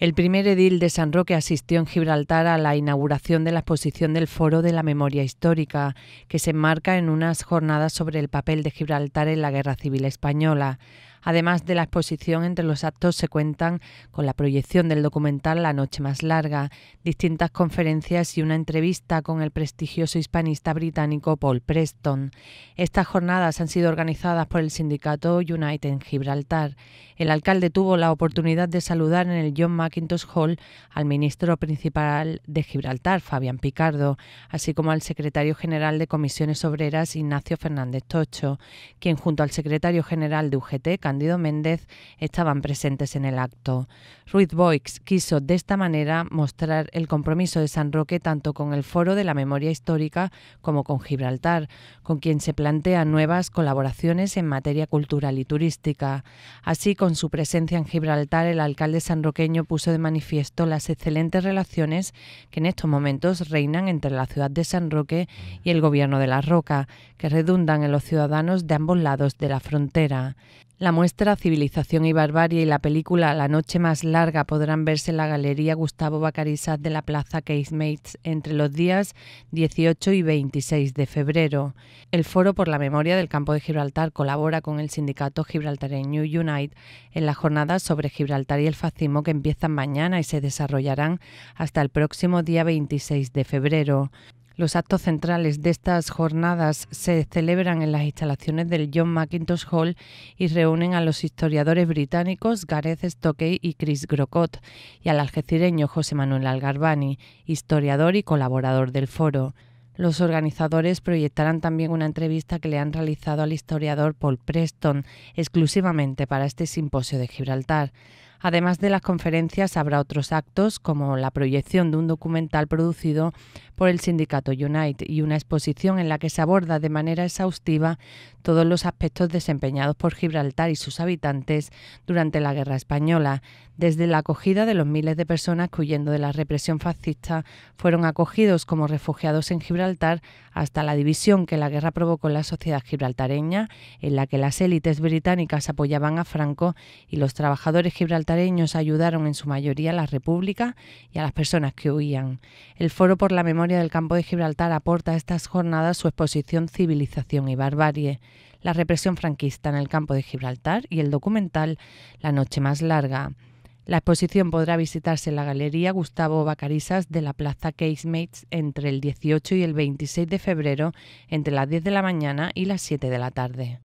El primer edil de San Roque asistió en Gibraltar a la inauguración de la exposición del Foro de la Memoria Histórica, que se enmarca en unas jornadas sobre el papel de Gibraltar en la Guerra Civil Española. Además de la exposición, entre los actos se cuentan con la proyección del documental La Noche Más Larga, distintas conferencias y una entrevista con el prestigioso hispanista británico Paul Preston. Estas jornadas han sido organizadas por el sindicato United en Gibraltar. El alcalde tuvo la oportunidad de saludar en el John McIntosh Hall al ministro principal de Gibraltar, Fabián Picardo, así como al secretario general de Comisiones Obreras, Ignacio Fernández Tocho, quien junto al secretario general de UGT, Cándido Méndez estaban presentes en el acto. Ruiz Boix quiso de esta manera mostrar el compromiso de San Roque tanto con el Foro de la Memoria Histórica como con Gibraltar, con quien se plantean nuevas colaboraciones en materia cultural y turística. Así, con su presencia en Gibraltar, el alcalde sanroqueño puso de manifiesto las excelentes relaciones que en estos momentos reinan entre la ciudad de San Roque y el gobierno de La Roca, que redundan en los ciudadanos de ambos lados de la frontera. La muestra Civilización y Barbarie y la película La Noche Más Larga podrán verse en la Galería Gustavo Bacarizat de la Plaza Casemates entre los días 18 y 26 de febrero. El Foro por la Memoria del Campo de Gibraltar colabora con el sindicato gibraltareño Unite en la jornada sobre Gibraltar y el fascismo que empiezan mañana y se desarrollarán hasta el próximo día 26 de febrero. Los actos centrales de estas jornadas se celebran en las instalaciones del John McIntosh Hall y reúnen a los historiadores británicos Gareth Stokey y Chris Grocott y al algecireño José Manuel Algarbani, historiador y colaborador del foro. Los organizadores proyectarán también una entrevista que le han realizado al historiador Paul Preston exclusivamente para este simposio de Gibraltar. Además de las conferencias, habrá otros actos como la proyección de un documental producido por el sindicato Unite y una exposición en la que se aborda de manera exhaustiva todos los aspectos desempeñados por Gibraltar y sus habitantes durante la Guerra Española, desde la acogida de los miles de personas que huyendo de la represión fascista fueron acogidos como refugiados en Gibraltar hasta la división que la guerra provocó en la sociedad gibraltareña, en la que las élites británicas apoyaban a Franco y los trabajadores gibraltareños ayudaron en su mayoría a la República y a las personas que huían. El Foro por la Memoria del Campo de Gibraltar aporta a estas jornadas su exposición Civilización y Barbarie, la represión franquista en el Campo de Gibraltar y el documental La Noche Más Larga. La exposición podrá visitarse en la Galería Gustavo Bacarisas de la Plaza Casemates entre el 18 y el 26 de febrero, entre las 10 de la mañana y las 7 de la tarde.